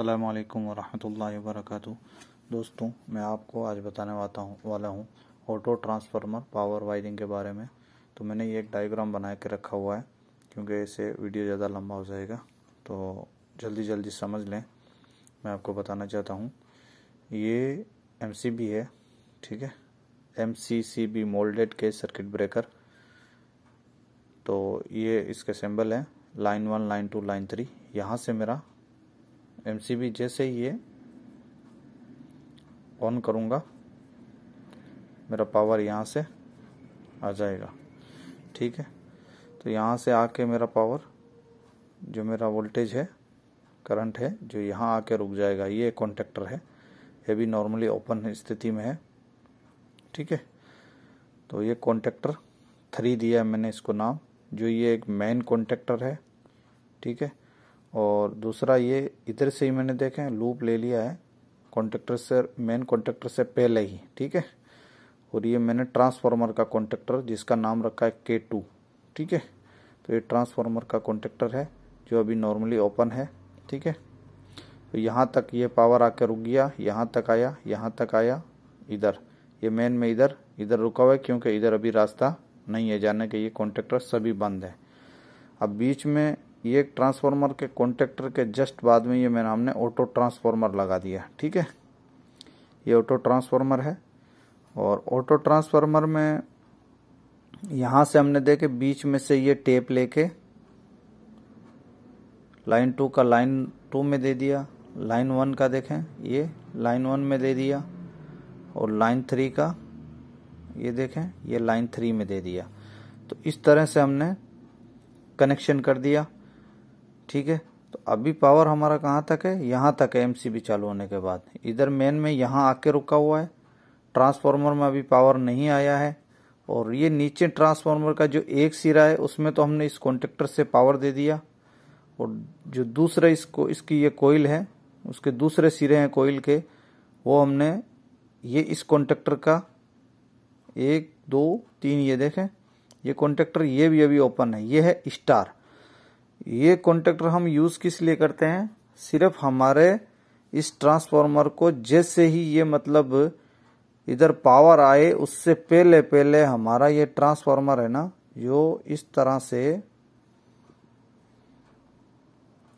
अल्लाम वरहमल वरक दोस्तों मैं आपको आज बताने वाला हूँ वाला हूँ ऑटो ट्रांसफार्मर पावर वायरिंग के बारे में तो मैंने ये एक डायग्राम बना के रखा हुआ है क्योंकि इससे वीडियो ज़्यादा लंबा हो जाएगा तो जल्दी जल्दी समझ लें मैं आपको बताना चाहता हूँ ये एम है ठीक है एम सी मोल्डेड के सर्किट ब्रेकर तो ये इसके सिंबल है line one line two line three यहाँ से मेरा एम जैसे ही ये ऑन करूँगा मेरा पावर यहाँ से आ जाएगा ठीक है तो यहाँ से आके मेरा पावर जो मेरा वोल्टेज है करंट है जो यहाँ आके रुक जाएगा ये कॉन्टेक्टर है ये भी नॉर्मली ओपन स्थिति में है ठीक है तो ये कॉन्टेक्टर थ्री दिया है मैंने इसको नाम जो ये एक मेन कॉन्टेक्टर है ठीक है और दूसरा ये इधर से ही मैंने देखे लूप ले लिया है कॉन्ट्रेक्टर से मेन कॉन्ट्रेक्टर से पहले ही ठीक है और ये मैंने ट्रांसफार्मर का कॉन्ट्रेक्टर जिसका नाम रखा है के टू ठीक है तो ये ट्रांसफार्मर का कॉन्ट्रेक्टर है जो अभी नॉर्मली ओपन है ठीक है तो यहाँ तक ये पावर आके रुक गया यहाँ तक आया यहाँ तक आया इधर ये मेन में इधर इधर रुका हुआ है क्योंकि इधर अभी रास्ता नहीं है जाने के ये कॉन्ट्रेक्टर सभी बंद है अब बीच में ये एक ट्रांसफार्मर के कॉन्टेक्टर के जस्ट बाद में ये मैंने हमने ऑटो ट्रांसफार्मर लगा दिया ठीक है ये ऑटो ट्रांसफार्मर है और ऑटो ट्रांसफार्मर में यहाँ से हमने देखे बीच में से ये टेप लेके लाइन टू का लाइन टू में दे दिया लाइन वन का देखें ये लाइन वन में दे दिया और लाइन थ्री का ये देखें ये लाइन थ्री में दे दिया तो इस तरह से हमने कनेक्शन कर दिया ठीक है तो अभी पावर हमारा कहाँ तक है यहाँ तक है एम चालू होने के बाद इधर मेन में यहाँ आके रुका हुआ है ट्रांसफार्मर में अभी पावर नहीं आया है और ये नीचे ट्रांसफार्मर का जो एक सिरा है उसमें तो हमने इस कॉन्ट्रेक्टर से पावर दे दिया और जो दूसरा इसको इसकी ये कोयल है उसके दूसरे सिरे हैं कोयल के वो हमने ये इस कॉन्ट्रेक्टर का एक दो तीन ये देखें ये कॉन्ट्रेक्टर ये भी अभी ओपन है ये है स्टार ये कॉन्टेक्टर हम यूज किस लिए करते हैं सिर्फ हमारे इस ट्रांसफार्मर को जैसे ही ये मतलब इधर पावर आए उससे पहले पहले हमारा ये ट्रांसफार्मर है ना जो इस तरह से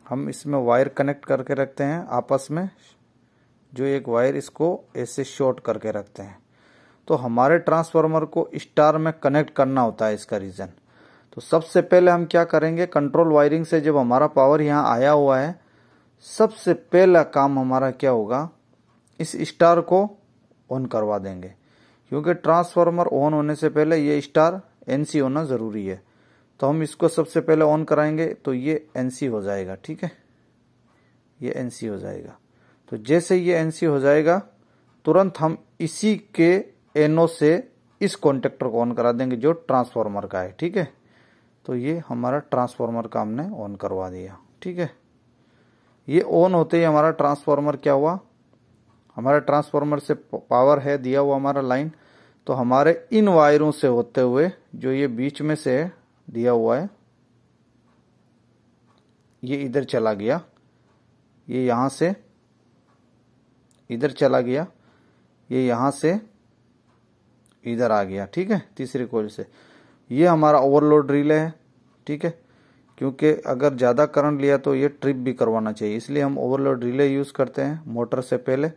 हम इसमें वायर कनेक्ट करके रखते हैं आपस में जो एक वायर इसको ऐसे शॉर्ट करके रखते हैं तो हमारे ट्रांसफार्मर को स्टार में कनेक्ट करना होता है इसका रीज़न तो सबसे पहले हम क्या करेंगे कंट्रोल वायरिंग से जब हमारा पावर यहाँ आया हुआ है सबसे पहला काम हमारा क्या होगा इस स्टार को ऑन करवा देंगे क्योंकि ट्रांसफार्मर ऑन होने से पहले ये स्टार एनसी होना ज़रूरी है तो हम इसको सबसे पहले ऑन कराएंगे तो ये एनसी हो जाएगा ठीक है ये एनसी हो जाएगा तो जैसे ये एनसी हो जाएगा तुरंत हम इसी के एनओ से इस कॉन्टेक्टर को ऑन करा देंगे जो ट्रांसफार्मर का है ठीक है तो ये हमारा ट्रांसफार्मर का हमने ऑन करवा दिया ठीक है ये ऑन होते ही हमारा ट्रांसफार्मर क्या हुआ हमारे ट्रांसफार्मर से पावर है दिया हुआ हमारा लाइन तो हमारे इन वायरों से होते हुए जो ये बीच में से दिया हुआ है ये इधर चला गया ये यहां से इधर चला गया ये यहां से इधर आ गया ठीक है तीसरे कोयल से ये हमारा ओवरलोड रिले है ठीक है क्योंकि अगर ज़्यादा करंट लिया तो ये ट्रिप भी करवाना चाहिए इसलिए हम ओवरलोड रिले यूज़ करते हैं मोटर से पहले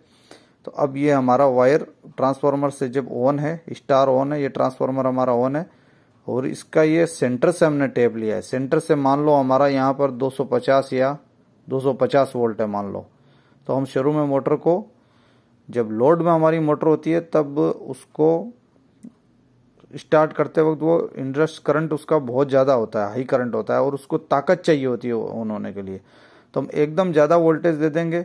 तो अब ये हमारा वायर ट्रांसफार्मर से जब ऑन है स्टार ऑन है ये ट्रांसफार्मर हमारा ऑन है और इसका ये सेंटर से हमने टेप लिया है सेंटर से मान लो हमारा यहाँ पर 250 या 250 वोल्ट है मान लो तो हम शुरू में मोटर को जब लोड में हमारी मोटर होती है तब उसको स्टार्ट करते वक्त वो इंटरेस्ट करंट उसका बहुत ज़्यादा होता है हाई करंट होता है और उसको ताकत चाहिए होती है ऑन होने के लिए तो हम एकदम ज़्यादा वोल्टेज दे देंगे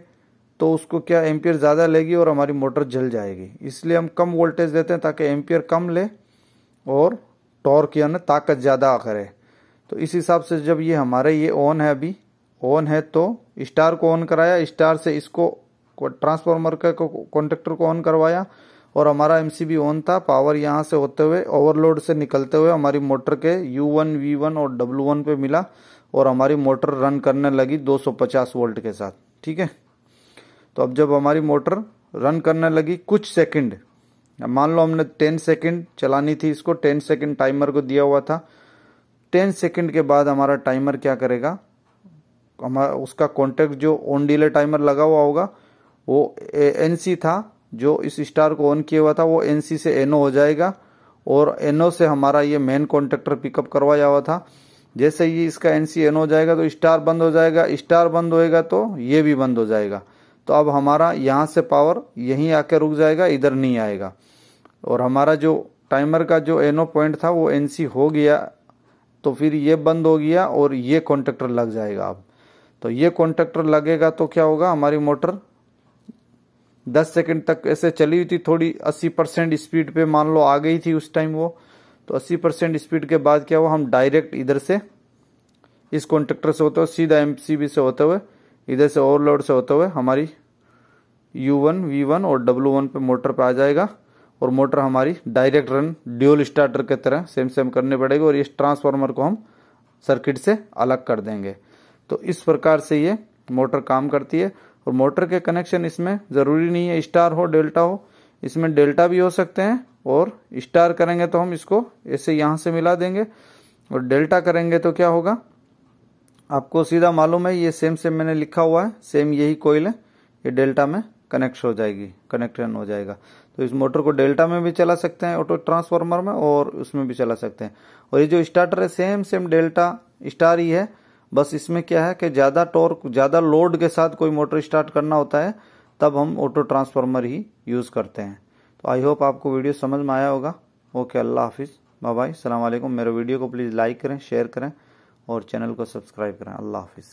तो उसको क्या एम्पियर ज़्यादा लेगी और हमारी मोटर जल जाएगी इसलिए हम कम वोल्टेज देते हैं ताकि एम्पियर कम ले और टॉर्क यानी ताकत ज़्यादा करे तो इस हिसाब से जब ये हमारे ये ऑन है अभी ऑन है तो स्टार को ऑन कराया स्टार से इसको ट्रांसफार्मर का कॉन्टेक्टर को ऑन करवाया और हमारा एम सी ऑन था पावर यहाँ से होते हुए ओवरलोड से निकलते हुए हमारी मोटर के यू वन वी वन और डब्लू वन पे मिला और हमारी मोटर रन करने लगी 250 वोल्ट के साथ ठीक है तो अब जब हमारी मोटर रन करने लगी कुछ सेकंड मान लो हमने 10 सेकंड चलानी थी इसको 10 सेकंड टाइमर को दिया हुआ था 10 सेकंड के बाद हमारा टाइमर क्या करेगा हमारा उसका कॉन्टेक्ट जो ऑन डीले टाइमर लगा हुआ होगा वो एन सी था जो इस स्टार को ऑन किया हुआ था वो एन से एन हो जाएगा और एनओ से हमारा ये मेन कॉन्ट्रेक्टर पिकअप करवाया हुआ था जैसे ही इसका एन सी एन हो जाएगा तो स्टार बंद हो जाएगा स्टार बंद होएगा तो ये भी बंद हो जाएगा तो अब हमारा यहाँ से पावर यहीं आके रुक जाएगा इधर नहीं आएगा और हमारा जो टाइमर का जो एनओ पॉइंट था वो एन सी हो गया तो फिर ये बंद हो गया और ये कॉन्ट्रेक्टर लग जाएगा अब तो ये कॉन्ट्रेक्टर लगेगा तो क्या होगा हमारी मोटर दस सेकंड तक ऐसे चली हुई थी थोड़ी अस्सी परसेंट स्पीड पे मान लो आ गई थी उस टाइम वो तो अस्सी परसेंट स्पीड के बाद क्या हुआ हम डायरेक्ट इधर से इस कॉन्ट्रेक्टर से होते हुए सीधा एम से होते हुए इधर से ओवरलोड से होते हुए हमारी यू वन वी वन और डब्लू वन पे मोटर पर आ जाएगा और मोटर हमारी डायरेक्ट रन ड्यूल स्टार्टर के तरह सेम सेम करने पड़ेगी और इस ट्रांसफार्मर को हम सर्किट से अलग कर देंगे तो इस प्रकार से ये मोटर काम करती है और मोटर के कनेक्शन इसमें ज़रूरी नहीं है स्टार हो डेल्टा हो इसमें डेल्टा भी हो सकते हैं और स्टार करेंगे तो हम इसको ऐसे यहाँ से मिला देंगे और डेल्टा करेंगे तो क्या होगा आपको सीधा मालूम है ये सेम सेम मैंने लिखा हुआ है सेम यही कोयल है ये डेल्टा में कनेक्ट हो जाएगी कनेक्शन हो जाएगा तो इस मोटर को डेल्टा में भी चला सकते हैं ऑटो ट्रांसफार्मर में और उसमें भी चला सकते हैं और ये जो स्टार्टर है सेम सेम डेल्टा स्टार ही है बस इसमें क्या है कि ज़्यादा टॉर्क ज़्यादा लोड के साथ कोई मोटर स्टार्ट करना होता है तब हम ऑटो ट्रांसफार्मर ही यूज़ करते हैं तो आई होप आपको वीडियो समझ में आया होगा ओके अल्लाह हाफिज़ बाय सलाम मेरे वीडियो को प्लीज़ लाइक करें शेयर करें और चैनल को सब्सक्राइब करें अल्लाह हाफिज़